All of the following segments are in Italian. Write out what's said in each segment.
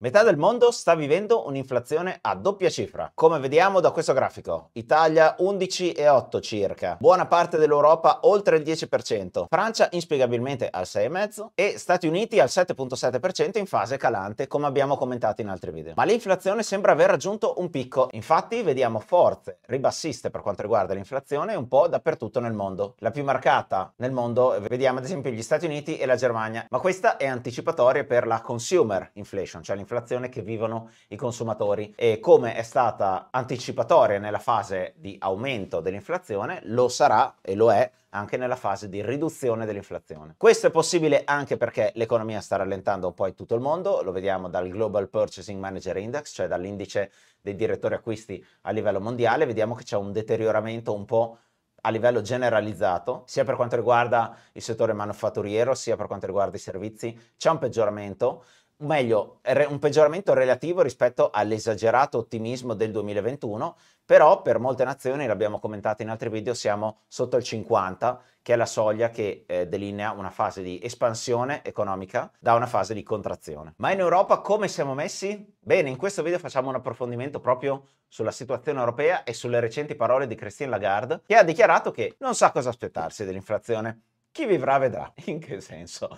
Metà del mondo sta vivendo un'inflazione a doppia cifra, come vediamo da questo grafico. Italia 11,8 circa, buona parte dell'Europa oltre il 10%, Francia inspiegabilmente al 6,5% e Stati Uniti al 7,7% in fase calante, come abbiamo commentato in altri video. Ma l'inflazione sembra aver raggiunto un picco, infatti vediamo forze ribassiste per quanto riguarda l'inflazione un po' dappertutto nel mondo. La più marcata nel mondo vediamo ad esempio gli Stati Uniti e la Germania, ma questa è anticipatoria per la consumer inflation, cioè l'inflazione inflazione che vivono i consumatori e come è stata anticipatoria nella fase di aumento dell'inflazione, lo sarà e lo è anche nella fase di riduzione dell'inflazione. Questo è possibile anche perché l'economia sta rallentando un po' in tutto il mondo, lo vediamo dal Global Purchasing Manager Index, cioè dall'indice dei direttori acquisti a livello mondiale, vediamo che c'è un deterioramento un po' a livello generalizzato, sia per quanto riguarda il settore manufatturiero, sia per quanto riguarda i servizi, c'è un peggioramento meglio, un peggioramento relativo rispetto all'esagerato ottimismo del 2021, però per molte nazioni, l'abbiamo commentato in altri video, siamo sotto il 50, che è la soglia che eh, delinea una fase di espansione economica da una fase di contrazione. Ma in Europa come siamo messi? Bene, in questo video facciamo un approfondimento proprio sulla situazione europea e sulle recenti parole di Christine Lagarde, che ha dichiarato che non sa cosa aspettarsi dell'inflazione. Chi vivrà vedrà. In che senso?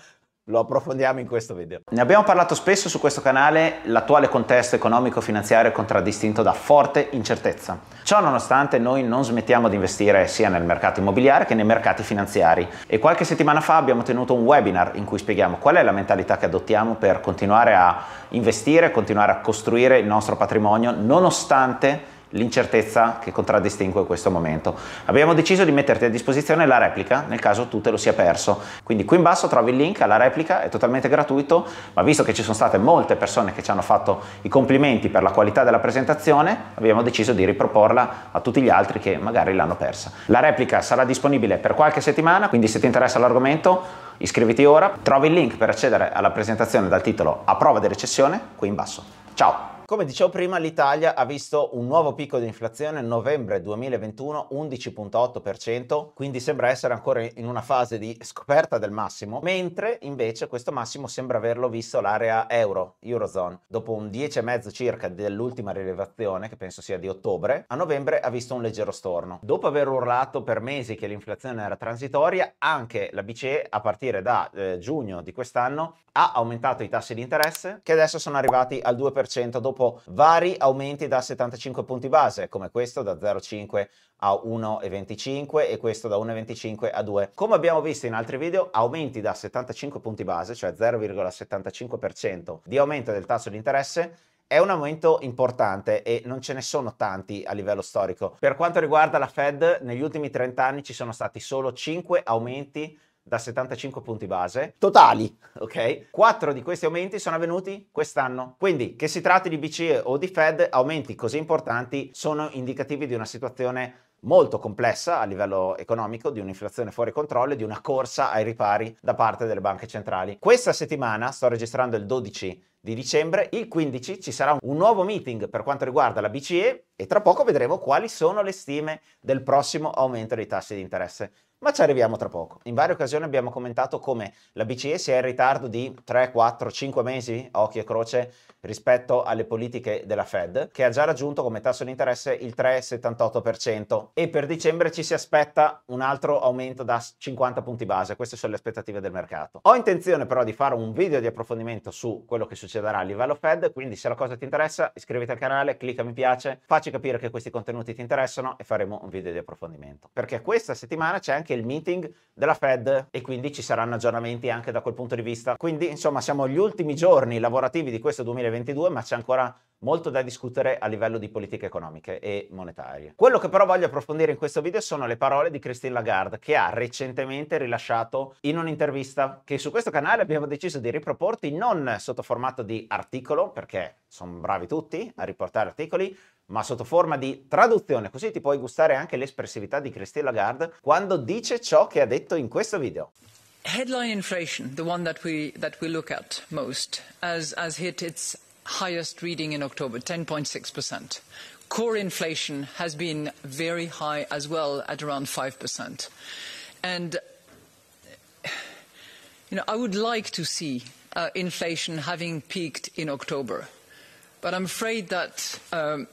Lo approfondiamo in questo video. Ne abbiamo parlato spesso su questo canale, l'attuale contesto economico-finanziario è contraddistinto da forte incertezza. Ciò nonostante noi non smettiamo di investire sia nel mercato immobiliare che nei mercati finanziari e qualche settimana fa abbiamo tenuto un webinar in cui spieghiamo qual è la mentalità che adottiamo per continuare a investire, continuare a costruire il nostro patrimonio nonostante l'incertezza che contraddistingue questo momento. Abbiamo deciso di metterti a disposizione la replica nel caso tu te lo sia perso. Quindi qui in basso trovi il link alla replica, è totalmente gratuito, ma visto che ci sono state molte persone che ci hanno fatto i complimenti per la qualità della presentazione, abbiamo deciso di riproporla a tutti gli altri che magari l'hanno persa. La replica sarà disponibile per qualche settimana, quindi se ti interessa l'argomento iscriviti ora, trovi il link per accedere alla presentazione dal titolo A prova di recessione qui in basso. Ciao! Come dicevo prima, l'Italia ha visto un nuovo picco di inflazione novembre 2021, 11.8%, quindi sembra essere ancora in una fase di scoperta del massimo, mentre invece questo massimo sembra averlo visto l'area euro, Eurozone, dopo un 10,5 circa dell'ultima rilevazione, che penso sia di ottobre, a novembre ha visto un leggero storno. Dopo aver urlato per mesi che l'inflazione era transitoria, anche la BCE a partire da eh, giugno di quest'anno ha aumentato i tassi di interesse che adesso sono arrivati al 2% dopo dopo vari aumenti da 75 punti base, come questo da 0,5 a 1,25 e questo da 1,25 a 2. Come abbiamo visto in altri video, aumenti da 75 punti base, cioè 0,75% di aumento del tasso di interesse, è un aumento importante e non ce ne sono tanti a livello storico. Per quanto riguarda la Fed, negli ultimi 30 anni ci sono stati solo 5 aumenti da 75 punti base. Totali. Ok? Quattro di questi aumenti sono avvenuti quest'anno. Quindi, che si tratti di BCE o di Fed, aumenti così importanti sono indicativi di una situazione molto complessa a livello economico, di un'inflazione fuori controllo e di una corsa ai ripari da parte delle banche centrali. Questa settimana, sto registrando il 12 di dicembre, il 15 ci sarà un nuovo meeting per quanto riguarda la BCE e tra poco vedremo quali sono le stime del prossimo aumento dei tassi di interesse ma ci arriviamo tra poco. In varie occasioni abbiamo commentato come la BCE sia in ritardo di 3, 4, 5 mesi, occhi e croce, rispetto alle politiche della Fed, che ha già raggiunto come tasso di interesse il 3,78% e per dicembre ci si aspetta un altro aumento da 50 punti base, queste sono le aspettative del mercato. Ho intenzione però di fare un video di approfondimento su quello che succederà a livello Fed, quindi se la cosa ti interessa iscriviti al canale, clicca mi piace, facci capire che questi contenuti ti interessano e faremo un video di approfondimento. Perché questa settimana c'è anche anche il meeting della Fed e quindi ci saranno aggiornamenti anche da quel punto di vista. Quindi insomma siamo agli ultimi giorni lavorativi di questo 2022 ma c'è ancora molto da discutere a livello di politiche economiche e monetarie. Quello che però voglio approfondire in questo video sono le parole di Christine Lagarde che ha recentemente rilasciato in un'intervista che su questo canale abbiamo deciso di riproporti non sotto formato di articolo perché sono bravi tutti a riportare articoli ma sotto forma di traduzione, così ti puoi gustare anche l'espressività di Christine Lagarde quando dice ciò che ha detto in questo video. Headline inflation, the one that we, that we look at most, has, has hit its highest reading in October, 10.6%. Core inflation has been very high as well, at around 5%. And, you know, I would like to see uh, inflation having peaked in October, but I'm afraid that um,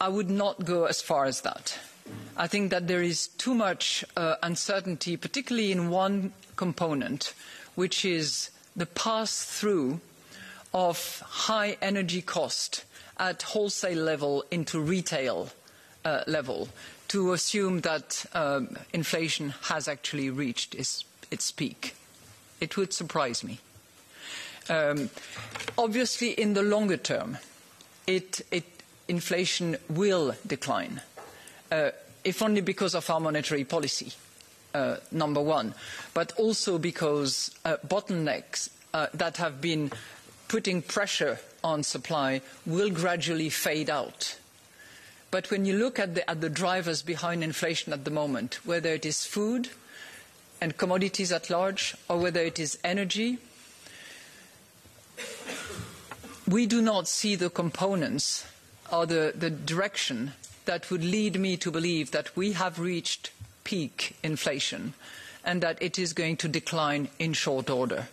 I would not go as far as that. I think that there is too much uh, uncertainty, particularly in one component, which is the pass through of high energy cost at wholesale level into retail uh, level to assume that um, inflation has actually reached its, its, peak. It would surprise me. Um, obviously, in the longer term, it, it inflation will decline, uh, if only because of our monetary policy, uh, number one, but also because uh, bottlenecks uh, that have been putting pressure on supply will gradually fade out. But when you look at the, at the drivers behind inflation at the moment, whether it is food and commodities at large, or whether it is energy, we do not see the components or the, the direction that would lead me to believe that we have reached peak inflation and that it is going to decline in short order.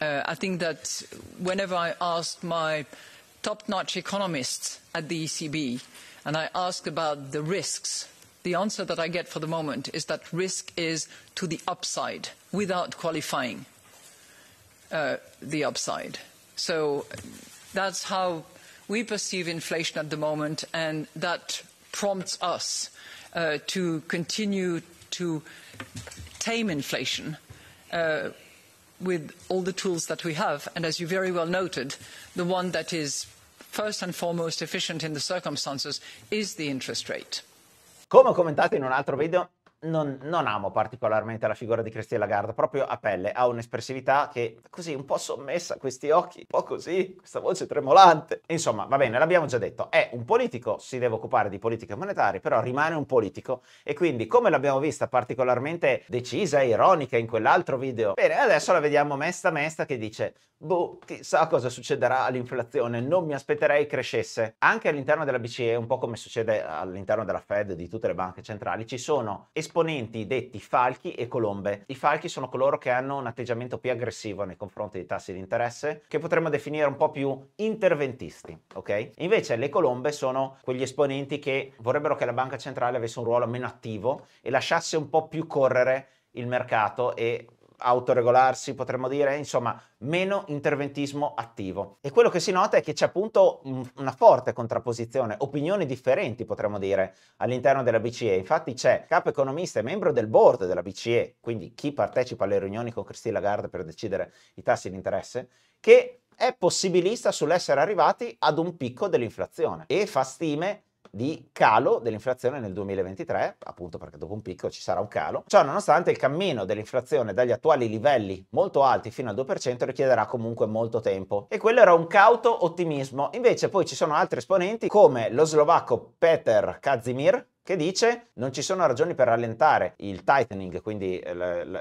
Uh, I think that whenever I asked my top notch economists at the ECB and I asked about the risks, the answer that I get for the moment is that risk is to the upside without qualifying uh, the upside. So that's how we perceive inflation at the moment, and that prompts us uh, to continue to tame inflation uh, with all the tools that we have. And as you very well noted, the one that is first and foremost efficient in the circumstances is the interest rate. Come commentato in un altro video, non, non, amo particolarmente la figura di Christine Lagarde, proprio a pelle, ha un'espressività che così un po' sommessa, questi occhi un po' così, questa voce tremolante. Insomma, va bene, l'abbiamo già detto, è un politico, si deve occupare di politiche monetarie, però rimane un politico e quindi come l'abbiamo vista particolarmente decisa e ironica in quell'altro video, bene, adesso la vediamo mesta mesta che dice, boh, chissà cosa succederà all'inflazione, non mi aspetterei crescesse. Anche all'interno della BCE, un po' come succede all'interno della Fed, di tutte le banche centrali, ci sono esperienze esponenti detti falchi e colombe. I falchi sono coloro che hanno un atteggiamento più aggressivo nei confronti dei tassi di interesse, che potremmo definire un po' più interventisti, ok? Invece le colombe sono quegli esponenti che vorrebbero che la banca centrale avesse un ruolo meno attivo e lasciasse un po' più correre il mercato e autoregolarsi, potremmo dire, insomma, meno interventismo attivo. E quello che si nota è che c'è appunto una forte contrapposizione, opinioni differenti, potremmo dire, all'interno della BCE. Infatti c'è capo economista e membro del board della BCE, quindi chi partecipa alle riunioni con Christine Lagarde per decidere i tassi di interesse, che è possibilista sull'essere arrivati ad un picco dell'inflazione e fa stime di calo dell'inflazione nel 2023, appunto perché dopo un picco ci sarà un calo. Ciò nonostante il cammino dell'inflazione dagli attuali livelli molto alti fino al 2% richiederà comunque molto tempo. E quello era un cauto ottimismo. Invece poi ci sono altri esponenti come lo slovacco Peter Kazimir, che dice non ci sono ragioni per rallentare il tightening, quindi eh,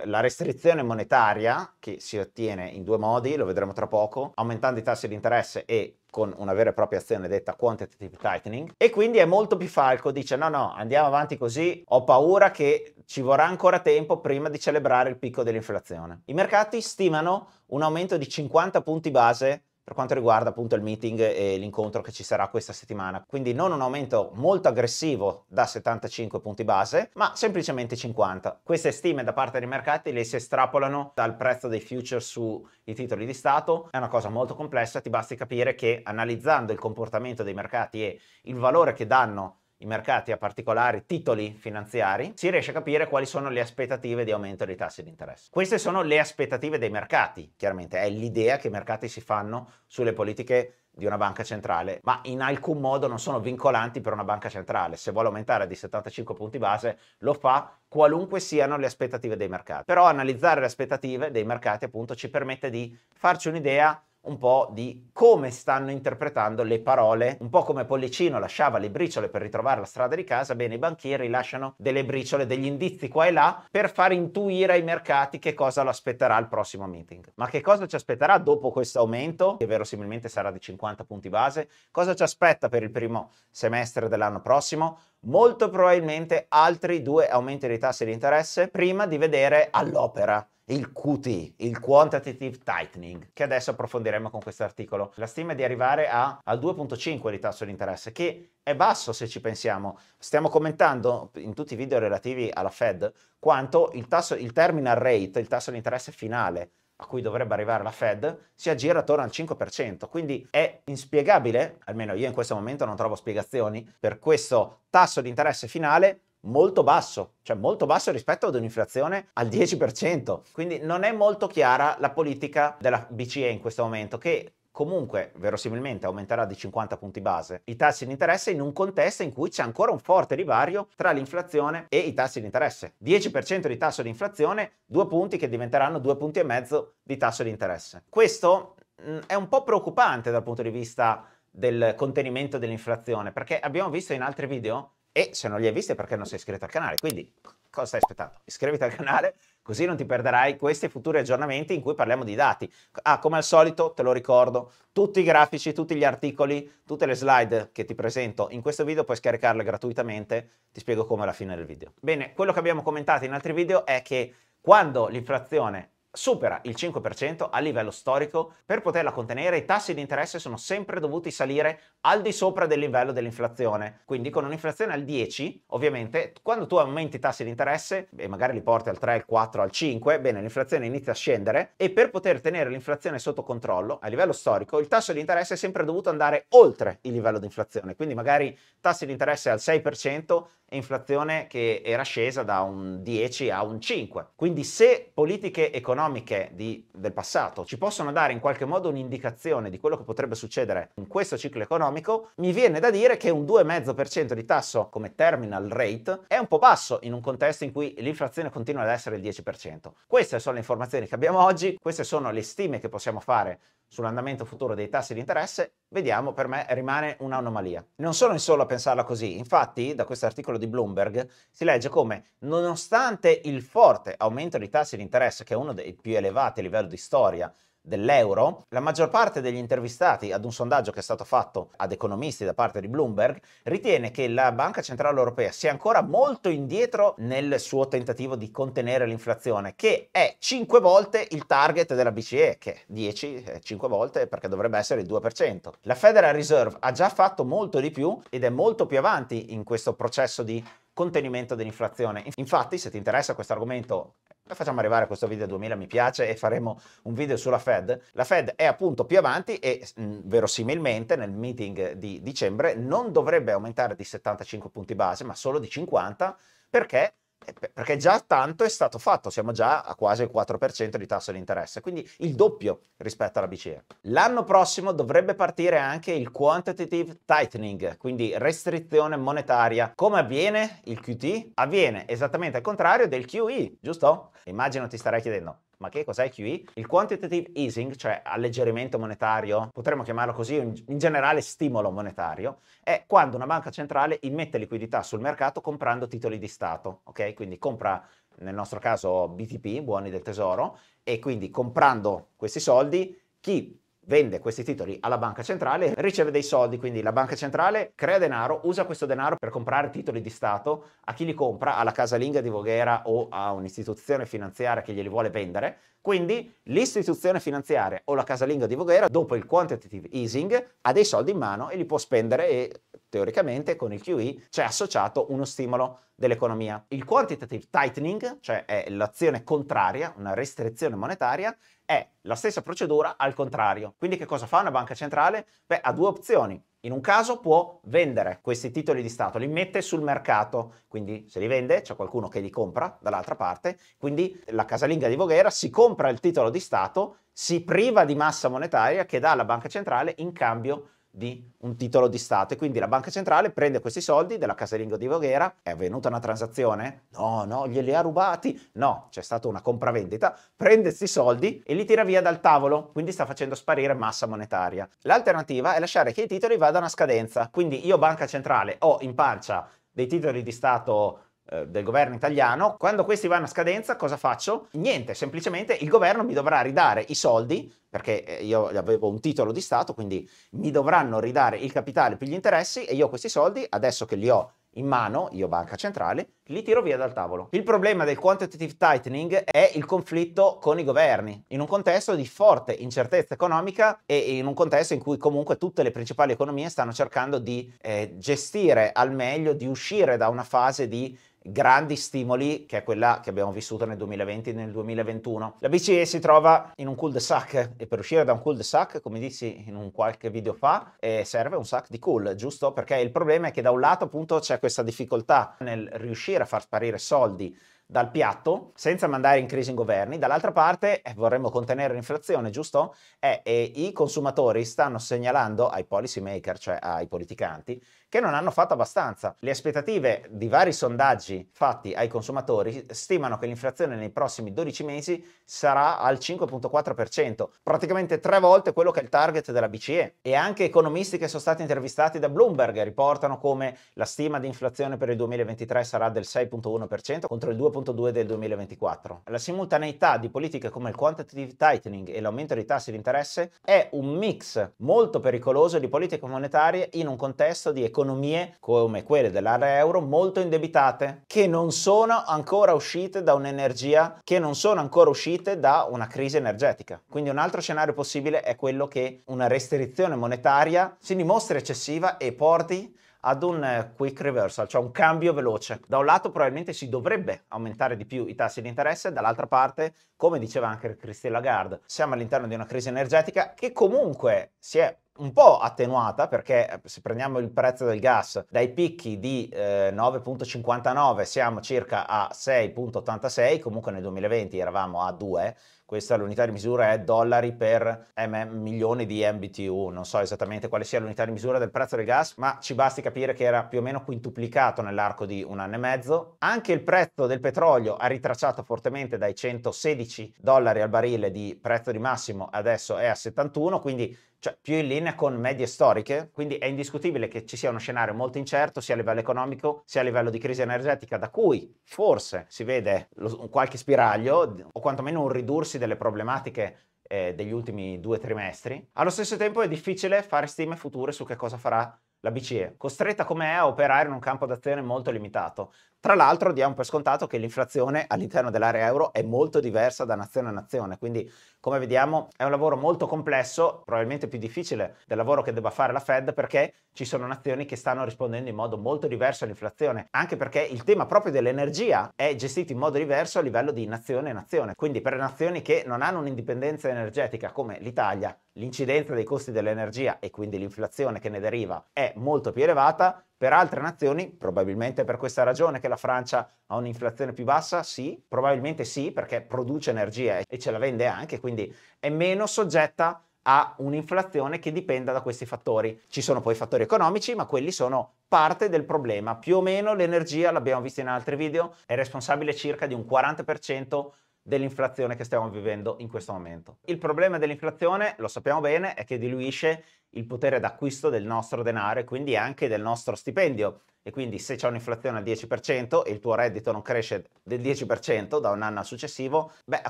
la restrizione monetaria che si ottiene in due modi, lo vedremo tra poco, aumentando i tassi di interesse e con una vera e propria azione detta quantitative tightening e quindi è molto più falco, dice no no andiamo avanti così, ho paura che ci vorrà ancora tempo prima di celebrare il picco dell'inflazione. I mercati stimano un aumento di 50 punti base per quanto riguarda appunto il meeting e l'incontro che ci sarà questa settimana. Quindi non un aumento molto aggressivo da 75 punti base, ma semplicemente 50. Queste stime da parte dei mercati le si estrapolano dal prezzo dei futures sui titoli di Stato, è una cosa molto complessa, ti basti capire che analizzando il comportamento dei mercati e il valore che danno i mercati a particolari titoli finanziari, si riesce a capire quali sono le aspettative di aumento dei tassi di interesse. Queste sono le aspettative dei mercati, chiaramente è l'idea che i mercati si fanno sulle politiche di una banca centrale, ma in alcun modo non sono vincolanti per una banca centrale. Se vuole aumentare di 75 punti base, lo fa qualunque siano le aspettative dei mercati. Però analizzare le aspettative dei mercati appunto ci permette di farci un'idea un po' di come stanno interpretando le parole, un po' come Pollicino lasciava le briciole per ritrovare la strada di casa, bene i banchieri lasciano delle briciole, degli indizi qua e là per far intuire ai mercati che cosa lo aspetterà al prossimo meeting. Ma che cosa ci aspetterà dopo questo aumento, che verosimilmente sarà di 50 punti base? Cosa ci aspetta per il primo semestre dell'anno prossimo? molto probabilmente altri due aumenti dei tassi di interesse prima di vedere all'opera il QT, il Quantitative Tightening, che adesso approfondiremo con questo articolo. La stima è di arrivare a, al 2.5 di tasso di interesse, che è basso se ci pensiamo. Stiamo commentando in tutti i video relativi alla Fed quanto il, tasso, il terminal rate, il tasso di interesse finale a cui dovrebbe arrivare la Fed si aggira attorno al 5%, quindi è inspiegabile, almeno io in questo momento non trovo spiegazioni per questo tasso di interesse finale molto basso, cioè molto basso rispetto ad un'inflazione al 10%. Quindi non è molto chiara la politica della BCE in questo momento, che comunque verosimilmente aumenterà di 50 punti base i tassi di interesse in un contesto in cui c'è ancora un forte divario tra l'inflazione e i tassi di interesse. 10% di tasso di inflazione, due punti che diventeranno due punti e mezzo di tasso di interesse. Questo mh, mm, è un po' preoccupante dal punto di vista del contenimento dell'inflazione, perché abbiamo visto in altri video e se non li hai visti è perché non sei iscritto al canale, quindi cosa stai aspettando? Iscriviti al canale così non ti perderai questi futuri aggiornamenti in cui parliamo di dati. Ah, come al solito, te lo ricordo, tutti i grafici, tutti gli articoli, tutte le slide che ti presento in questo video puoi scaricarle gratuitamente, ti spiego come alla fine del video. Bene, quello che abbiamo commentato in altri video è che quando l'inflazione supera il 5% a livello storico, per poterla contenere i tassi di interesse sono sempre dovuti salire al di sopra del livello dell'inflazione. Quindi con un'inflazione al 10, ovviamente, quando tu aumenti i tassi di interesse e magari li porti al 3, al 4, al 5, bene, l'inflazione inizia a scendere e per poter tenere l'inflazione sotto controllo a livello storico, il tasso di interesse è sempre dovuto andare oltre il livello di inflazione. Quindi magari tassi di interesse al 6%, e inflazione che era scesa da un 10 a un 5. Quindi se politiche economiche di, del passato ci possono dare in qualche modo un'indicazione di quello che potrebbe succedere in questo ciclo economico, mi viene da dire che un 2,5% di tasso come terminal rate è un po' basso in un contesto in cui l'inflazione continua ad essere il 10%. Queste sono le informazioni che abbiamo oggi, queste sono le stime che possiamo fare sull'andamento futuro dei tassi di interesse, vediamo, per me rimane un'anomalia. Non sono il solo a pensarla così, infatti da questo articolo di Bloomberg si legge come nonostante il forte aumento dei tassi di interesse, che è uno dei più elevati a livello di storia dell'euro, la maggior parte degli intervistati ad un sondaggio che è stato fatto ad economisti da parte di Bloomberg ritiene che la Banca Centrale Europea sia ancora molto indietro nel suo tentativo di contenere l'inflazione, che è 5 volte il target della BCE, che è 10, è 5 volte perché dovrebbe essere il 2%. La Federal Reserve ha già fatto molto di più ed è molto più avanti in questo processo di contenimento dell'inflazione. Infatti, se ti interessa questo argomento facciamo arrivare questo video 2000 mi piace e faremo un video sulla Fed. La Fed è appunto più avanti e mh, mm, verosimilmente nel meeting di dicembre non dovrebbe aumentare di 75 punti base, ma solo di 50 perché eh, perché già tanto è stato fatto, siamo già a quasi il 4% di tasso di interesse, quindi il doppio rispetto alla BCE. L'anno prossimo dovrebbe partire anche il quantitative tightening, quindi restrizione monetaria. Come avviene il QT? Avviene esattamente al contrario del QE, giusto? Immagino ti starei chiedendo, ma che cos'è QE? Il quantitative easing, cioè alleggerimento monetario, potremmo chiamarlo così, in generale stimolo monetario, è quando una banca centrale immette liquidità sul mercato comprando titoli di Stato, ok? Quindi compra, nel nostro caso, BTP, buoni del tesoro, e quindi comprando questi soldi chi vende questi titoli alla banca centrale, riceve dei soldi, quindi la banca centrale crea denaro, usa questo denaro per comprare titoli di Stato a chi li compra, alla casalinga di Voghera o a un'istituzione finanziaria che glieli vuole vendere, quindi l'istituzione finanziaria o la casalinga di Voghera, dopo il quantitative easing, ha dei soldi in mano e li può spendere e teoricamente con il QE c'è associato uno stimolo dell'economia. Il quantitative tightening, cioè è l'azione contraria, una restrizione monetaria, è la stessa procedura al contrario. Quindi che cosa fa una banca centrale? Beh, ha due opzioni in un caso può vendere questi titoli di Stato, li mette sul mercato, quindi se li vende c'è qualcuno che li compra dall'altra parte, quindi la casalinga di Voghera si compra il titolo di Stato, si priva di massa monetaria che dà alla banca centrale in cambio di un titolo di Stato e quindi la banca centrale prende questi soldi della casalinga di Voghera, è avvenuta una transazione? No, no, glieli ha rubati? No, c'è stata una compravendita, prende questi soldi e li tira via dal tavolo, quindi sta facendo sparire massa monetaria. L'alternativa è lasciare che i titoli vadano a scadenza, quindi io banca centrale ho in pancia dei titoli di Stato eh, del governo italiano, quando questi vanno a scadenza cosa faccio? Niente, semplicemente il governo mi dovrà ridare i soldi, perché eh, io avevo un titolo di Stato, quindi mi dovranno ridare il capitale più gli interessi e io questi soldi, adesso che li ho in mano, io banca centrale, li tiro via dal tavolo. Il problema del quantitative tightening è il conflitto con i governi, in un contesto di forte incertezza economica e in un contesto in cui comunque tutte le principali economie stanno cercando di eh, gestire al meglio, di uscire da una fase di grandi stimoli, che è quella che abbiamo vissuto nel 2020 e nel 2021. La BCE si trova in un cul-de-sac e per uscire da un cul-de-sac, come dissi in un qualche video fa, eh, serve un sac di cool, giusto? Perché il problema è che da un lato appunto c'è questa difficoltà nel riuscire a far sparire soldi dal piatto senza mandare in crisi i governi, dall'altra parte eh, vorremmo contenere l'inflazione, giusto? Eh, e i consumatori stanno segnalando ai policy maker, cioè ai politicanti, che non hanno fatto abbastanza. Le aspettative di vari sondaggi fatti ai consumatori stimano che l'inflazione nei prossimi 12 mesi sarà al 5.4%, praticamente tre volte quello che è il target della BCE. E anche economisti che sono stati intervistati da Bloomberg riportano come la stima di inflazione per il 2023 sarà del 6.1% contro il 2.2 del 2024. La simultaneità di politiche come il quantitative tightening e l'aumento dei tassi di interesse è un mix molto pericoloso di politiche monetarie in un contesto di economia economie come quelle dell'area euro molto indebitate, che non sono ancora uscite da un'energia, che non sono ancora uscite da una crisi energetica. Quindi un altro scenario possibile è quello che una restrizione monetaria si dimostri eccessiva e porti ad un eh, quick reversal, cioè un cambio veloce. Da un lato probabilmente si dovrebbe aumentare di più i tassi di interesse, dall'altra parte, come diceva anche Christine Lagarde, siamo all'interno di una crisi energetica che comunque si è un po' attenuata perché eh, se prendiamo il prezzo del gas dai picchi di eh, 9.59 siamo circa a 6.86, comunque nel 2020 eravamo a 2, questa l'unità di misura è dollari per mm, milioni di MBTU, non so esattamente quale sia l'unità di misura del prezzo del gas, ma ci basti capire che era più o meno quintuplicato nell'arco di un anno e mezzo. Anche il prezzo del petrolio ha ritracciato fortemente dai 116 dollari al barile di prezzo di massimo, adesso è a 71, quindi cioè più in linea con medie storiche, quindi è indiscutibile che ci sia uno scenario molto incerto sia a livello economico sia a livello di crisi energetica, da cui forse si vede lo, qualche spiraglio o quantomeno un ridursi delle problematiche eh, degli ultimi due trimestri. Allo stesso tempo è difficile fare stime future su che cosa farà la BCE, costretta come è a operare in un campo d'azione molto limitato. Tra l'altro diamo per scontato che l'inflazione all'interno dell'area euro è molto diversa da nazione a nazione, quindi come vediamo è un lavoro molto complesso, probabilmente più difficile del lavoro che debba fare la Fed perché ci sono nazioni che stanno rispondendo in modo molto diverso all'inflazione, anche perché il tema proprio dell'energia è gestito in modo diverso a livello di nazione a nazione, quindi per nazioni che non hanno un'indipendenza energetica come l'Italia l'incidenza dei costi dell'energia e quindi l'inflazione che ne deriva è molto più elevata, per altre nazioni, probabilmente per questa ragione che la Francia ha un'inflazione più bassa, sì, probabilmente sì, perché produce energia e ce la vende anche, quindi è meno soggetta a un'inflazione che dipenda da questi fattori. Ci sono poi fattori economici, ma quelli sono parte del problema. Più o meno l'energia, l'abbiamo visto in altri video, è responsabile circa di un 40% dell'inflazione che stiamo vivendo in questo momento. Il problema dell'inflazione, lo sappiamo bene, è che diluisce il potere d'acquisto del nostro denaro e quindi anche del nostro stipendio. E quindi se c'è un'inflazione al 10% e il tuo reddito non cresce del 10% da un anno al successivo, beh, a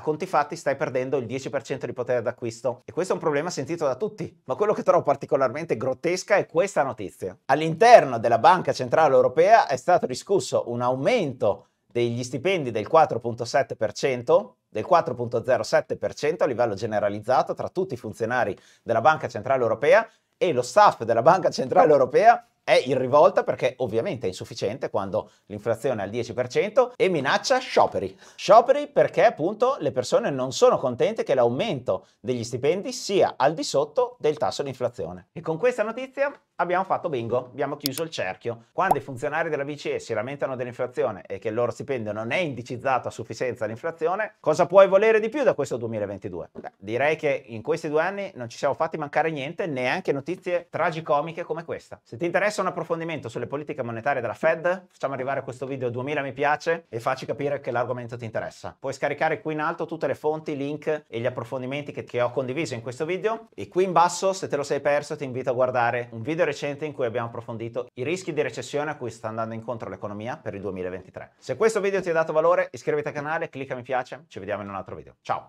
conti fatti stai perdendo il 10% di potere d'acquisto. E questo è un problema sentito da tutti. Ma quello che trovo particolarmente grottesca è questa notizia. All'interno della Banca Centrale Europea è stato discusso un aumento degli stipendi del 4.7%, del 4.07% a livello generalizzato tra tutti i funzionari della Banca Centrale Europea e lo staff della Banca Centrale Europea è in rivolta perché ovviamente è insufficiente quando l'inflazione è al 10% e minaccia scioperi. Scioperi perché appunto le persone non sono contente che l'aumento degli stipendi sia al di sotto del tasso di inflazione. E con questa notizia abbiamo fatto bingo, abbiamo chiuso il cerchio. Quando i funzionari della BCE si lamentano dell'inflazione e che il loro stipendio non è indicizzato a sufficienza all'inflazione, cosa puoi volere di più da questo 2022? Beh, direi che in questi due anni non ci siamo fatti mancare niente, neanche notizie tragicomiche come questa. Se ti interessa interessa un approfondimento sulle politiche monetarie della Fed, facciamo arrivare questo video a 2000 mi piace e facci capire che l'argomento ti interessa. Puoi scaricare qui in alto tutte le fonti, i link e gli approfondimenti che, che ho condiviso in questo video e qui in basso, se te lo sei perso, ti invito a guardare un video recente in cui abbiamo approfondito i rischi di recessione a cui sta andando incontro l'economia per il 2023. Se questo video ti ha dato valore, iscriviti al canale, clicca mi piace, ci vediamo in un altro video. Ciao!